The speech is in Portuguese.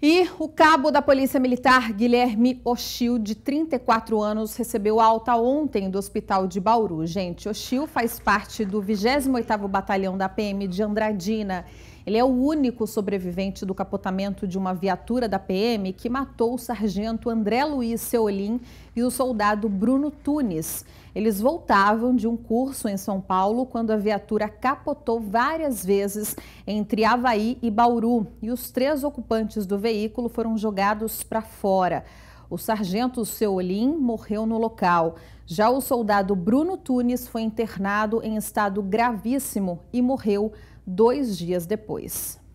E o cabo da Polícia Militar, Guilherme Oshil, de 34 anos, recebeu alta ontem do Hospital de Bauru. Gente, Oshil faz parte do 28º Batalhão da PM de Andradina ele é o único sobrevivente do capotamento de uma viatura da PM que matou o sargento André Luiz Seolim e o soldado Bruno Tunes. Eles voltavam de um curso em São Paulo quando a viatura capotou várias vezes entre Havaí e Bauru e os três ocupantes do veículo foram jogados para fora. O sargento Seolim morreu no local. Já o soldado Bruno Tunes foi internado em estado gravíssimo e morreu dois dias depois.